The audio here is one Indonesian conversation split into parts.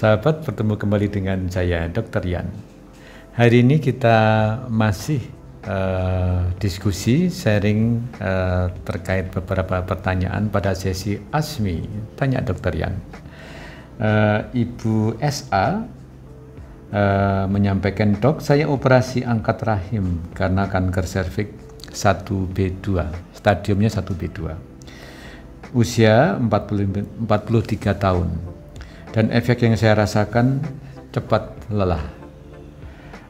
Sahabat bertemu kembali dengan saya Dr. Yan. Hari ini kita masih uh, diskusi sharing uh, terkait beberapa pertanyaan pada sesi ASMI Tanya Dr. Yan. Uh, Ibu SA uh, menyampaikan, "Dok, saya operasi angkat rahim karena kanker cervix 1B2, stadiumnya 1B2. Usia 40, 43 tahun." dan efek yang saya rasakan cepat lelah.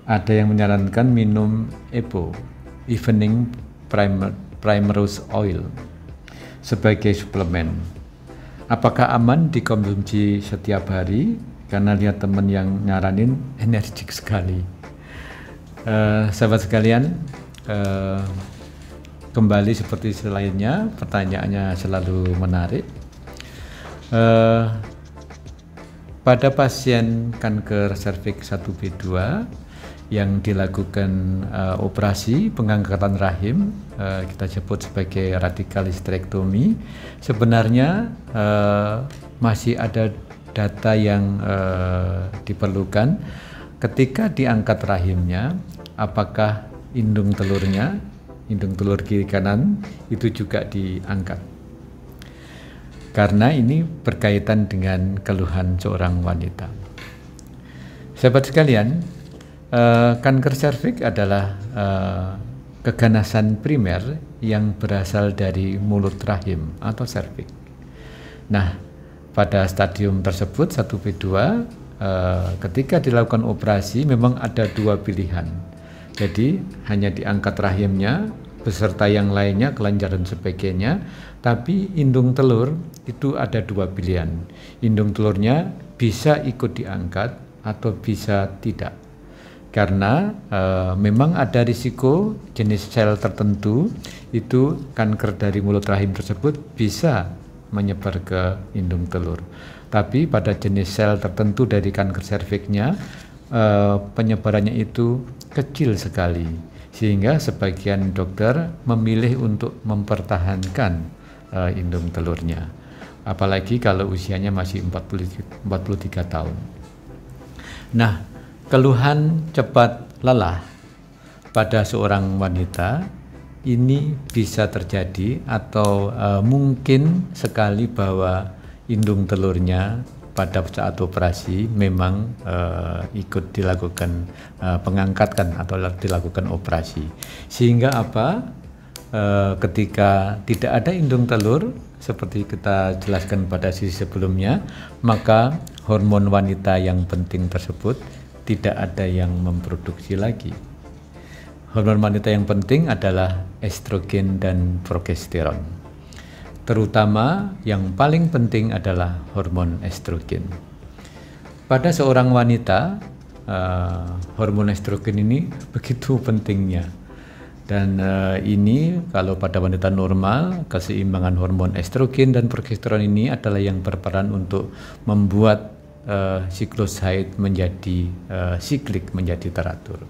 Ada yang menyarankan minum EPO, Evening Primer, Primrose Oil, sebagai suplemen. Apakah aman dikonsumsi setiap hari? Karena lihat teman yang nyaranin energik sekali. Uh, sahabat sekalian, uh, kembali seperti selainnya, pertanyaannya selalu menarik. Uh, pada pasien kanker serviks 1B2 yang dilakukan uh, operasi pengangkatan rahim, uh, kita sebut sebagai radikal hysterectomy sebenarnya uh, masih ada data yang uh, diperlukan ketika diangkat rahimnya, apakah indung telurnya, indung telur kiri kanan itu juga diangkat karena ini berkaitan dengan keluhan seorang wanita. Sahabat sekalian, uh, kanker serviks adalah uh, keganasan primer yang berasal dari mulut rahim atau serviks. Nah, pada stadium tersebut 1P2 eh, ketika dilakukan operasi memang ada dua pilihan. Jadi hanya diangkat rahimnya beserta yang lainnya, kelenjar dan sebagainya. Tapi indung telur itu ada dua pilihan. Indung telurnya bisa ikut diangkat atau bisa tidak. Karena e, memang ada risiko jenis sel tertentu itu kanker dari mulut rahim tersebut bisa menyebar ke indung telur. Tapi pada jenis sel tertentu dari kanker serviksnya e, eh, penyebarannya itu kecil sekali sehingga sebagian dokter memilih untuk mempertahankan uh, indung telurnya apalagi kalau usianya masih 40, 43 tahun nah keluhan cepat lelah pada seorang wanita ini bisa terjadi atau uh, mungkin sekali bahwa indung telurnya pada saat operasi memang uh, ikut dilakukan uh, pengangkatan atau dilakukan operasi sehingga apa uh, ketika tidak ada indung telur seperti kita jelaskan pada sisi sebelumnya maka hormon wanita yang penting tersebut tidak ada yang memproduksi lagi hormon wanita yang penting adalah estrogen dan progesteron Terutama yang paling penting adalah hormon estrogen. Pada seorang wanita, uh, hormon estrogen ini begitu pentingnya. Dan uh, ini kalau pada wanita normal, keseimbangan hormon estrogen dan progesteron ini adalah yang berperan untuk membuat uh, eh, siklus haid menjadi uh, siklik, menjadi teratur.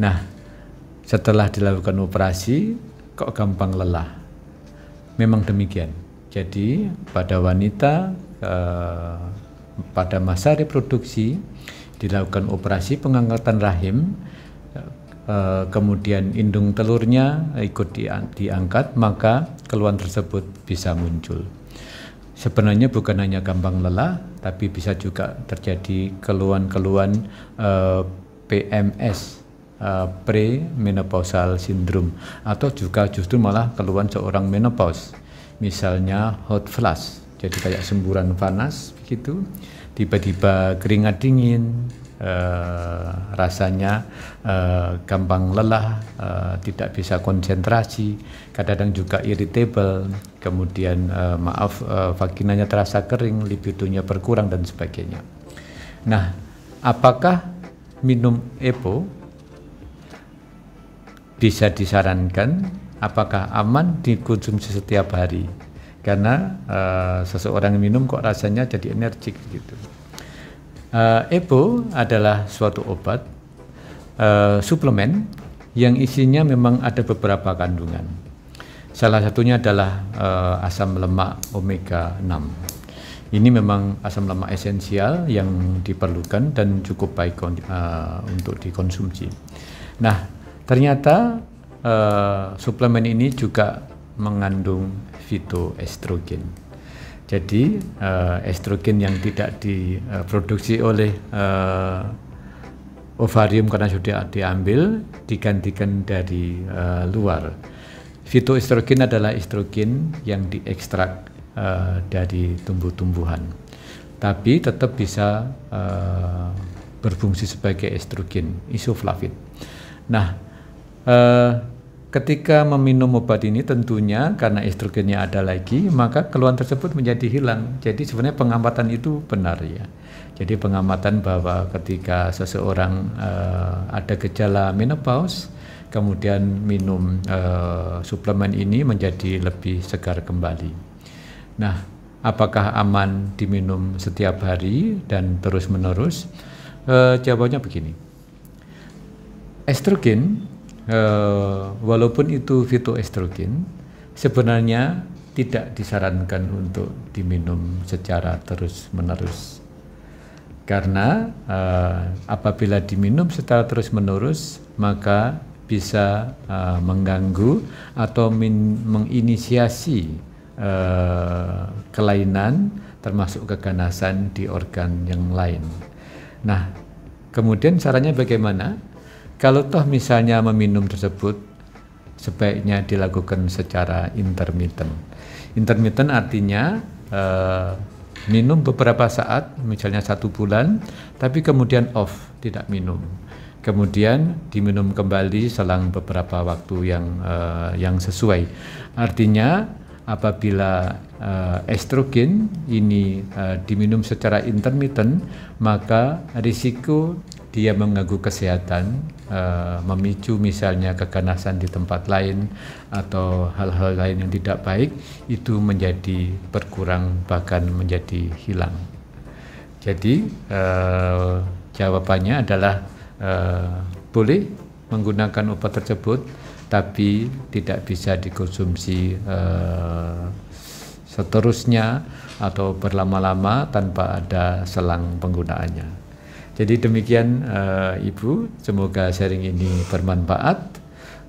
Nah, setelah dilakukan operasi, kok gampang lelah? memang demikian. Jadi pada wanita e, pada masa reproduksi dilakukan operasi pengangkatan rahim e, kemudian indung telurnya ikut di, diangkat maka keluhan tersebut bisa muncul. Sebenarnya bukan hanya gampang lelah tapi bisa juga terjadi keluhan-keluhan e, eh, PMS uh, premenopausal syndrome atau juga justru malah keluhan seorang menopause. Misalnya hot flash, jadi kayak semburan panas begitu, tiba-tiba keringat dingin, uh, rasanya uh, gampang lelah, uh, tidak bisa konsentrasi, kadang-kadang juga irritable, kemudian uh, maaf uh, vaginanya terasa kering, libidonya berkurang dan sebagainya. Nah, apakah minum EPO bisa disarankan apakah aman dikonsumsi setiap hari karena uh, seseorang minum kok rasanya jadi energik gitu. Uh, EPO adalah suatu obat uh, suplemen yang isinya memang ada beberapa kandungan. Salah satunya adalah uh, asam lemak omega 6. Ini memang asam lemak esensial yang diperlukan dan cukup baik uh, untuk dikonsumsi. Nah, Ternyata uh, suplemen ini juga mengandung fitoestrogen. Jadi uh, estrogen yang tidak diproduksi oleh uh, ovarium karena sudah diambil digantikan dari uh, luar. Fitoestrogen adalah estrogen yang diekstrak uh, dari tumbuh-tumbuhan, tapi tetap bisa uh, berfungsi sebagai estrogen isoflavid. Nah, Eh, ketika meminum obat ini tentunya karena estrogennya ada lagi, maka keluhan tersebut menjadi hilang. Jadi sebenarnya pengamatan itu benar ya. Jadi pengamatan bahwa ketika seseorang uh, ada gejala menopause, kemudian minum uh, suplemen ini menjadi lebih segar kembali. Nah, apakah aman diminum setiap hari dan terus menerus? Uh, jawabannya begini. Estrogen Eh, walaupun itu fitoestrogen sebenarnya tidak disarankan untuk diminum secara terus-menerus karena uh, apabila diminum secara terus-menerus maka bisa uh, mengganggu atau min, menginisiasi uh, kelainan termasuk keganasan di organ yang lain. Nah, kemudian caranya bagaimana? Kalau toh misalnya meminum tersebut, sebaiknya dilakukan secara intermittent. Intermittent artinya eh, minum beberapa saat, misalnya satu bulan, tapi kemudian off, tidak minum. Kemudian diminum kembali selang beberapa waktu yang uh, yang sesuai. Artinya apabila uh, estrogen ini uh, diminum secara intermittent maka risiko dia mengganggu kesehatan, uh, memicu misalnya keganasan di tempat lain atau hal-hal lain yang tidak baik, itu menjadi berkurang bahkan menjadi hilang. Jadi uh, jawabannya adalah uh, boleh menggunakan obat tersebut, tapi tidak bisa dikonsumsi uh, seterusnya atau berlama-lama tanpa ada selang penggunaannya. Jadi demikian uh, Ibu, semoga sharing ini bermanfaat.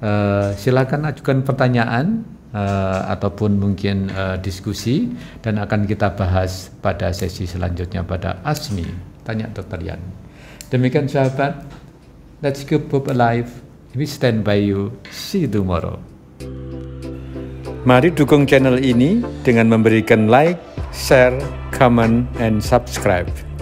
Uh, silakan ajukan pertanyaan uh, ataupun mungkin uh, diskusi dan akan kita bahas pada sesi selanjutnya pada ASMI. Tanya dokter Yan. Demikian sahabat, let's keep hope alive. We stand by you. See you tomorrow. Mari dukung channel ini dengan memberikan like, share, comment, and subscribe.